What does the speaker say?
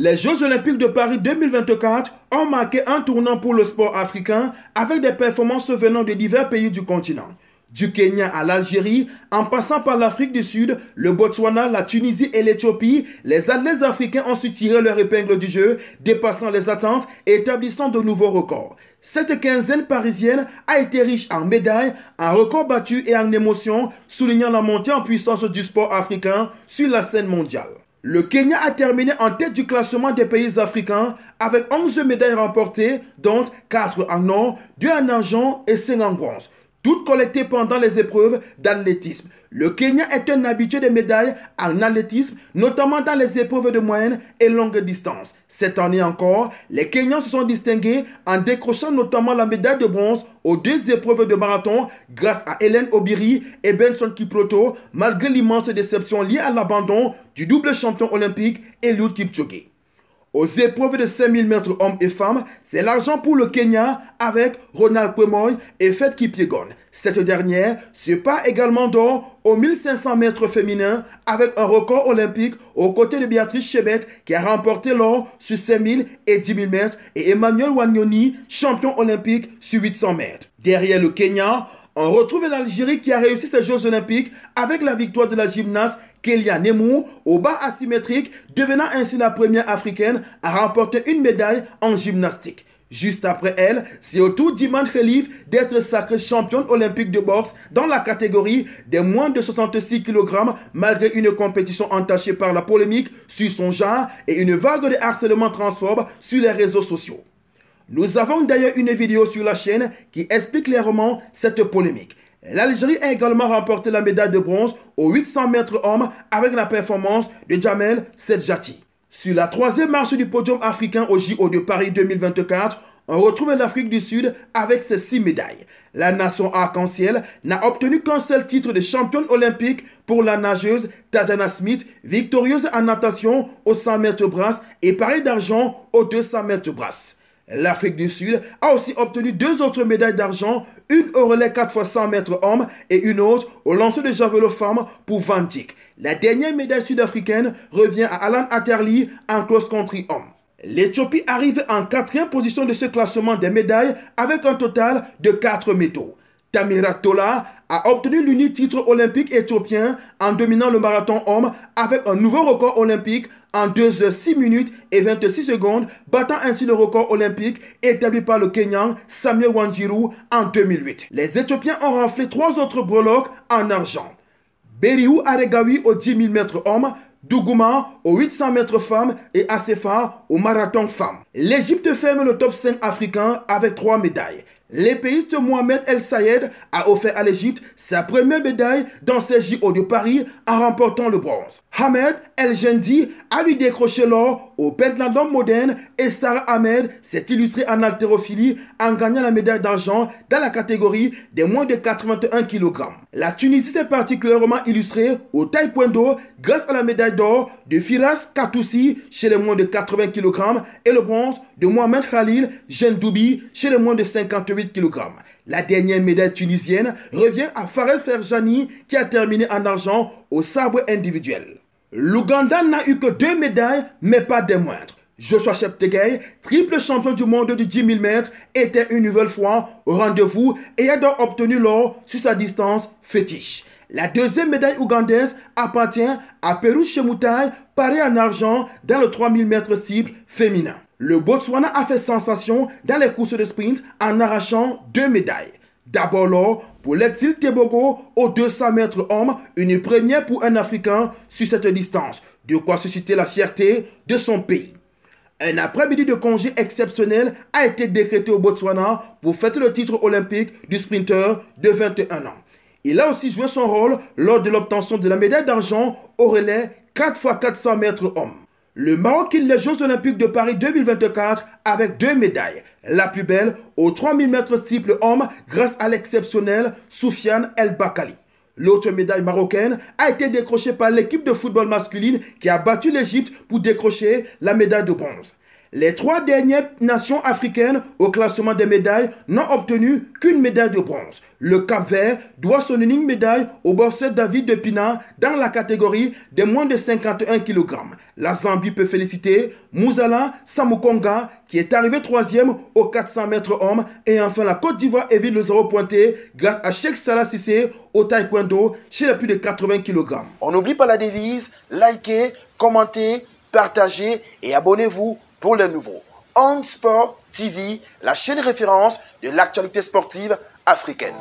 Les Jeux Olympiques de Paris 2024 ont marqué un tournant pour le sport africain avec des performances venant de divers pays du continent. Du Kenya à l'Algérie, en passant par l'Afrique du Sud, le Botswana, la Tunisie et l'Éthiopie, les athlètes africains ont su tirer leur épingle du jeu, dépassant les attentes et établissant de nouveaux records. Cette quinzaine parisienne a été riche en médailles, en records battus et en émotions, soulignant la montée en puissance du sport africain sur la scène mondiale. Le Kenya a terminé en tête du classement des pays africains avec 11 médailles remportées, dont 4 en or, 2 en argent et 5 en bronze, toutes collectées pendant les épreuves d'athlétisme. Le Kenya est un habitué des médailles en athlétisme, notamment dans les épreuves de moyenne et longue distance. Cette année encore, les Kenyans se sont distingués en décrochant notamment la médaille de bronze aux deux épreuves de marathon grâce à Hélène Obiri et Benson Kiproto, malgré l'immense déception liée à l'abandon du double champion olympique Eliud Kipchoge. Aux épreuves de 5000 mètres hommes et femmes, c'est l'argent pour le Kenya avec Ronald Kwemoy et Fed Kipiegon. Cette dernière se part également d'or aux 1500 mètres féminins avec un record olympique aux côtés de Béatrice Chebet qui a remporté l'or sur 5000 et 10 000 mètres et Emmanuel Wagnoni, champion olympique sur 800 mètres. Derrière le Kenya, on retrouve l'Algérie qui a réussi ses Jeux olympiques avec la victoire de la gymnase Kélia Nemo, au bas asymétrique, devenant ainsi la première africaine à remporter une médaille en gymnastique. Juste après elle, c'est au tour d'être sacrée championne olympique de boxe dans la catégorie des moins de 66 kg malgré une compétition entachée par la polémique sur son genre et une vague de harcèlement transforme sur les réseaux sociaux. Nous avons d'ailleurs une vidéo sur la chaîne qui explique clairement cette polémique. L'Algérie a également remporté la médaille de bronze aux 800 mètres hommes avec la performance de Jamel Sedjati. Sur la troisième marche du podium africain au JO de Paris 2024, on retrouve l'Afrique du Sud avec ses six médailles. La nation arc-en-ciel n'a obtenu qu'un seul titre de championne olympique pour la nageuse Tajana Smith, victorieuse en natation aux 100 mètres brasse et parée d'argent aux 200 mètres brasse. L'Afrique du Sud a aussi obtenu deux autres médailles d'argent, une au relais 4 x 100 mètres hommes et une autre au lancer de javelot femmes pour Van Dijk. La dernière médaille sud-africaine revient à Alan Atterley en cross-country hommes. L'Éthiopie arrive en quatrième position de ce classement des médailles avec un total de 4 métaux. Tola a obtenu l'unique titre olympique éthiopien en dominant le marathon homme avec un nouveau record olympique en 2 h 6 minutes et 26 secondes, battant ainsi le record olympique établi par le Kenyan Samuel Wanjiru en 2008. Les Éthiopiens ont raflé trois autres breloques en argent. Beriou Aregawi aux 10 000 mètres homme, Dougouma aux 800 mètres femmes et Asefa au marathon femme. L'Égypte ferme le top 5 africain avec trois médailles. L'épéiste Mohamed El Sayed a offert à l'Égypte sa première médaille dans ses JO de Paris en remportant le bronze. Ahmed El Jendi a lui décroché l'or au pentathlon moderne et Sarah Ahmed s'est illustrée en haltérophilie en gagnant la médaille d'argent dans la catégorie des moins de 81 kg. La Tunisie s'est particulièrement illustrée au taekwondo grâce à la médaille d'or de Firas Katoussi chez les moins de 80 kg et le bronze de Mohamed Khalil Jendoubi chez les moins de 58 la dernière médaille tunisienne revient à Fares Ferjani qui a terminé en argent au sabre individuel. L'Ouganda n'a eu que deux médailles, mais pas des moindres. Joshua Cheptegei, triple champion du monde du 10 000 mètres, était une nouvelle fois au rendez-vous et a donc obtenu l'or sur sa distance fétiche. La deuxième médaille ougandaise appartient à Peru Mutai, paré en argent dans le 000 mètres cible féminin. Le Botswana a fait sensation dans les courses de sprint en arrachant deux médailles. D'abord l'or pour Lexil Tebogo aux 200 mètres hommes, une première pour un Africain sur cette distance, de quoi susciter la fierté de son pays. Un après-midi de congé exceptionnel a été décrété au Botswana pour fêter le titre olympique du sprinter de 21 ans. Il a aussi joué son rôle lors de l'obtention de la médaille d'argent au relais 4 x 400 mètres hommes. Le Maroc les Jeux Olympiques de Paris 2024 avec deux médailles. La plus belle aux 3000 mètres cible homme grâce à l'exceptionnel Soufiane El Bakali. L'autre médaille marocaine a été décrochée par l'équipe de football masculine qui a battu l'Égypte pour décrocher la médaille de bronze. Les trois dernières nations africaines au classement des médailles n'ont obtenu qu'une médaille de bronze. Le Cap Vert doit son unique médaille au boxeur David de Pina dans la catégorie des moins de 51 kg. La Zambie peut féliciter Mouzala Samukonga qui est arrivé troisième aux 400 mètres hommes et enfin la Côte d'Ivoire évite le zéro pointé grâce à Sheikh Salah Sissé au taekwondo chez les plus de 80 kg. On n'oublie pas la devise, likez, commentez, partagez et abonnez-vous pour le nouveau On Sport TV, la chaîne référence de l'actualité sportive africaine.